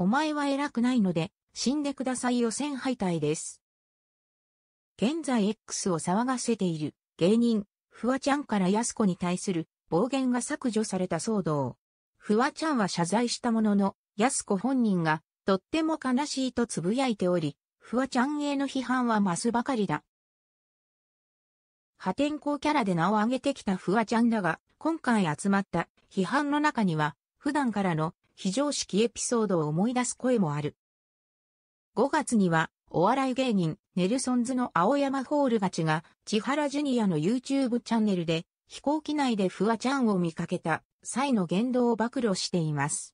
お前は偉くないので、死んでください予選敗退です。現在 X を騒がせている芸人、フワちゃんから安子に対する暴言が削除された騒動。フワちゃんは謝罪したものの、安子本人がとっても悲しいとつぶやいており、フワちゃんへの批判は増すばかりだ。破天荒キャラで名を上げてきたフワちゃんだが、今回集まった批判の中には、普段からの非常識エピソードを思い出す声もある。5月には、お笑い芸人、ネルソンズの青山ホール勝ちが、千原ジュニアの YouTube チャンネルで、飛行機内でフワちゃんを見かけた際の言動を暴露しています。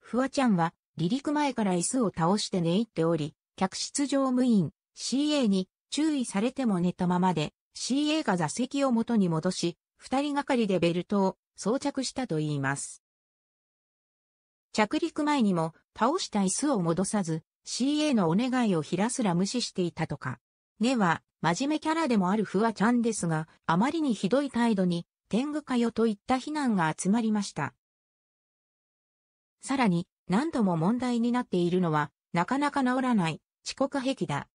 フワちゃんは、離陸前から椅子を倒して寝入っており、客室乗務員、CA に注意されても寝たままで、CA が座席を元に戻し、二人がかりでベルトを装着したといいます。着陸前にも倒した椅子を戻さず CA のお願いをひらすら無視していたとか。根は真面目キャラでもあるフワちゃんですが、あまりにひどい態度に天狗かよといった非難が集まりました。さらに何度も問題になっているのはなかなか治らない遅刻癖だ。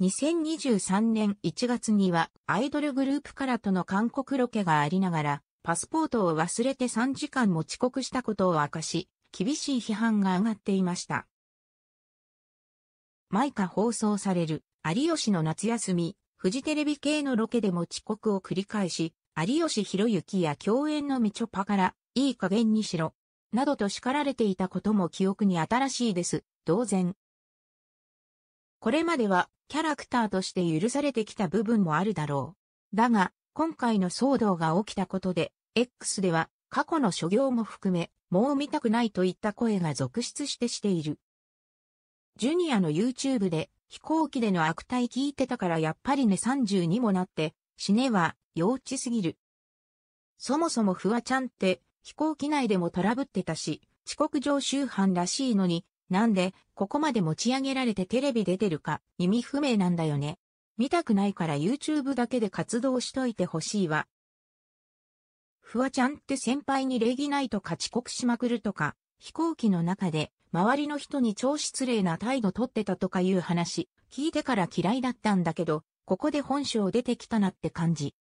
2023年1月にはアイドルグループからとの韓国ロケがありながらパスポートを忘れて3時間も遅刻したことを明かし、厳しい批判が上がっていました。毎回放送される、有吉の夏休み、フジテレビ系のロケでも遅刻を繰り返し、有吉弘行や共演のみちょぱから、いい加減にしろ、などと叱られていたことも記憶に新しいです、同然。これまでは、キャラクターとして許されてきた部分もあるだろう。だが、今回の騒動が起きたことで、X では過去の諸行も含め、もう見たくないといった声が続出してしている。ジュニアの YouTube で飛行機での悪態聞いてたからやっぱりね30にもなって死ねは幼稚すぎる。そもそもフワちゃんって飛行機内でもトラブってたし遅刻常習犯らしいのになんでここまで持ち上げられてテレビ出てるか意味不明なんだよね。見たくないから YouTube だけで活動しといてほしいわ。フワちゃんって先輩に礼儀ないとか遅刻しまくるとか、飛行機の中で周りの人に超失礼な態度取ってたとかいう話、聞いてから嫌いだったんだけど、ここで本性出てきたなって感じ。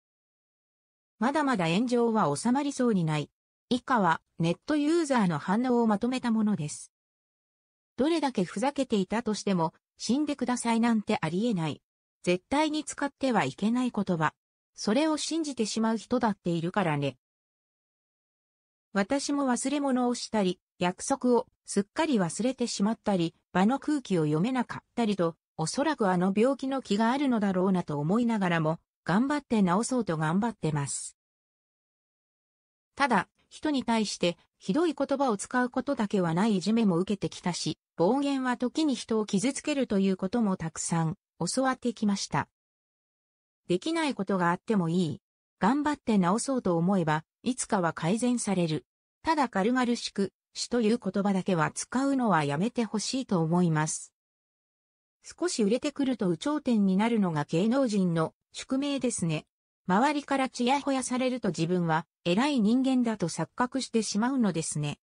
まだまだ炎上は収まりそうにない。以下はネットユーザーの反応をまとめたものです。どれだけふざけていたとしても、死んでくださいなんてありえない。絶対に使ってはいけない言葉。それを信じてしまう人だっているからね。私も忘れ物をしたり、約束をすっかり忘れてしまったり、場の空気を読めなかったりと、おそらくあの病気の気があるのだろうなと思いながらも、頑張って治そうと頑張ってます。ただ、人に対してひどい言葉を使うことだけはないいじめも受けてきたし、暴言は時に人を傷つけるということもたくさん教わってきました。できないことがあってもいい。頑張って直そうと思えば、いつかは改善される。ただ軽々しく、死という言葉だけは使うのはやめてほしいと思います。少し売れてくると有頂天になるのが芸能人の宿命ですね。周りからちやほやされると自分は偉い人間だと錯覚してしまうのですね。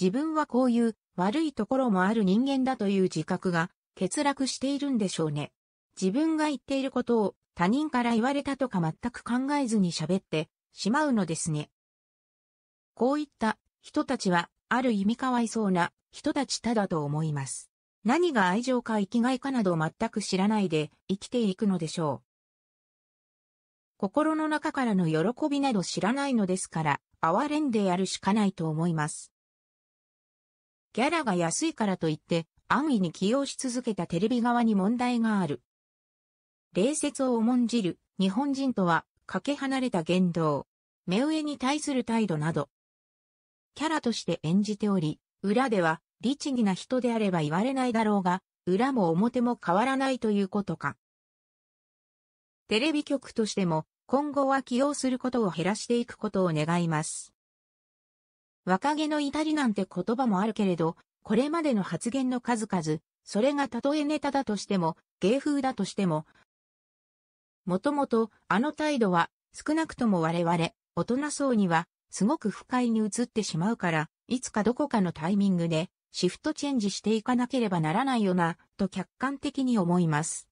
自分はこういう悪いところもある人間だという自覚が欠落しているんでしょうね。自分が言っていることを他人から言われたとか全く考えずに喋ってしまうのですね。こういった人たちはある意味かわいそうな人たちただと思います。何が愛情か生きがいかなど全く知らないで生きていくのでしょう。心の中からの喜びなど知らないのですから、哀れんでやるしかないと思います。ギャラが安いからといって、安易に起用し続けたテレビ側に問題がある。礼節を重んじる日本人とはかけ離れた言動、目上に対する態度など、キャラとして演じており、裏では律儀な人であれば言われないだろうが、裏も表も変わらないということか。テレビ局としても今後は起用することを減らしていくことを願います。若気の至りなんて言葉もあるけれど、これまでの発言の数々、それがたとえネタだとしても、芸風だとしても、もともと、あの態度は、少なくとも我々、大人そうには、すごく不快に移ってしまうから、いつかどこかのタイミングで、シフトチェンジしていかなければならないよな、と客観的に思います。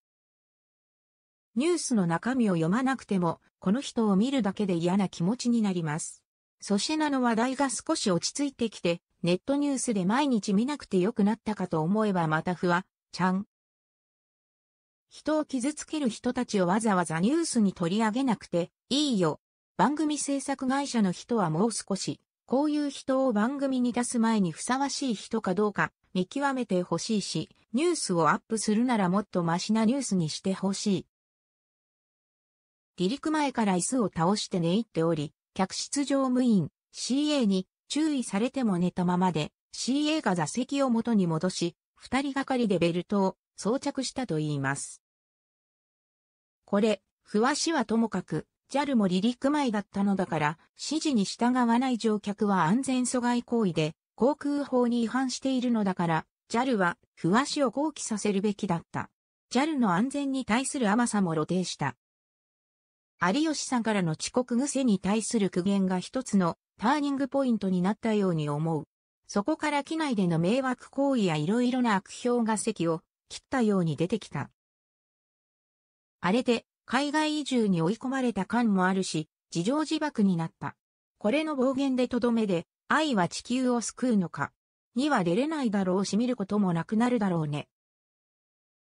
ニュースの中身を読まなくても、この人を見るだけで嫌な気持ちになります。そしてなの話題が少し落ち着いてきて、ネットニュースで毎日見なくてよくなったかと思えばまたふわ、ちゃん。人を傷つける人たちをわざわざニュースに取り上げなくていいよ。番組制作会社の人はもう少し、こういう人を番組に出す前にふさわしい人かどうか見極めてほしいし、ニュースをアップするならもっとマシなニュースにしてほしい。離陸前から椅子を倒して寝入っており、客室乗務員、CA に注意されても寝たままで、CA が座席を元に戻し、二人がかりでベルトを装着したといいます。これ、ふわしはともかく、JAL も離陸前だったのだから、指示に従わない乗客は安全阻害行為で、航空法に違反しているのだから、JAL は、ふわしを放棄させるべきだった。JAL の安全に対する甘さも露呈した。有吉さんからの遅刻癖に対する苦言が一つのターニングポイントになったように思う。そこから機内での迷惑行為や色々な悪評が席を切ったように出てきた。あれで海外移住に追い込まれた感もあるし、自情自爆になった。これの暴言でとどめで、愛は地球を救うのか。には出れないだろうし見ることもなくなるだろうね。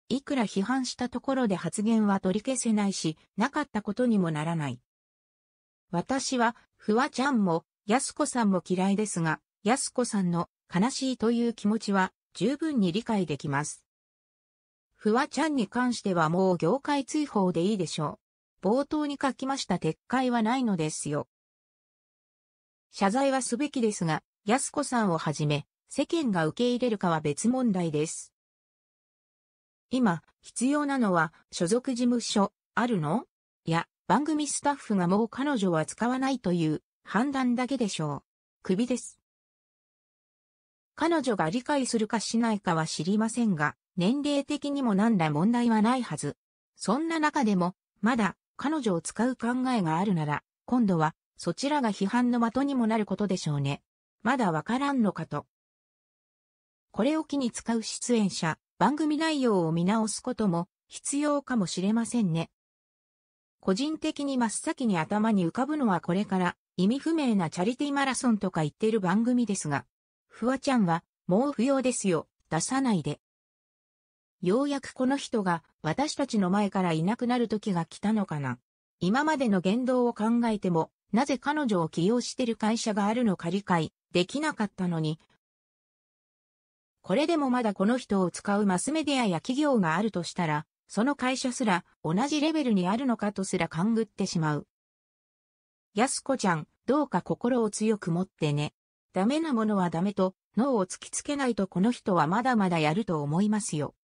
いくら批判したところで発言は取り消せないし、なかったことにもならない。私は、フワちゃんも、安子さんも嫌いですが、安子さんの悲しいという気持ちは十分に理解できます。フワちゃんに関してはもう業界追放でいいでしょう。冒頭に書きました撤回はないのですよ。謝罪はすべきですが、安子さんをはじめ、世間が受け入れるかは別問題です。今、必要なのは、所属事務所、あるのいや、番組スタッフがもう彼女は使わないという、判断だけでしょう。首です。彼女が理解するかしないかは知りませんが、年齢的にも何ら問題はないはず。そんな中でも、まだ彼女を使う考えがあるなら、今度はそちらが批判の的にもなることでしょうね。まだわからんのかと。これを機に使う出演者、番組内容を見直すことも必要かもしれませんね。個人的に真っ先に頭に浮かぶのはこれから意味不明なチャリティーマラソンとか言ってる番組ですが、フワちゃんは、もう不要ですよ、出さないで。ようやくこの人が私たちの前からいなくなる時が来たのかな。今までの言動を考えても、なぜ彼女を起用してる会社があるのか理解できなかったのに、これでもまだこの人を使うマスメディアや企業があるとしたら、その会社すら同じレベルにあるのかとすら勘ぐってしまう。安子ちゃん、どうか心を強く持ってね。ダメなものはダメと、脳を突きつけないとこの人はまだまだやると思いますよ。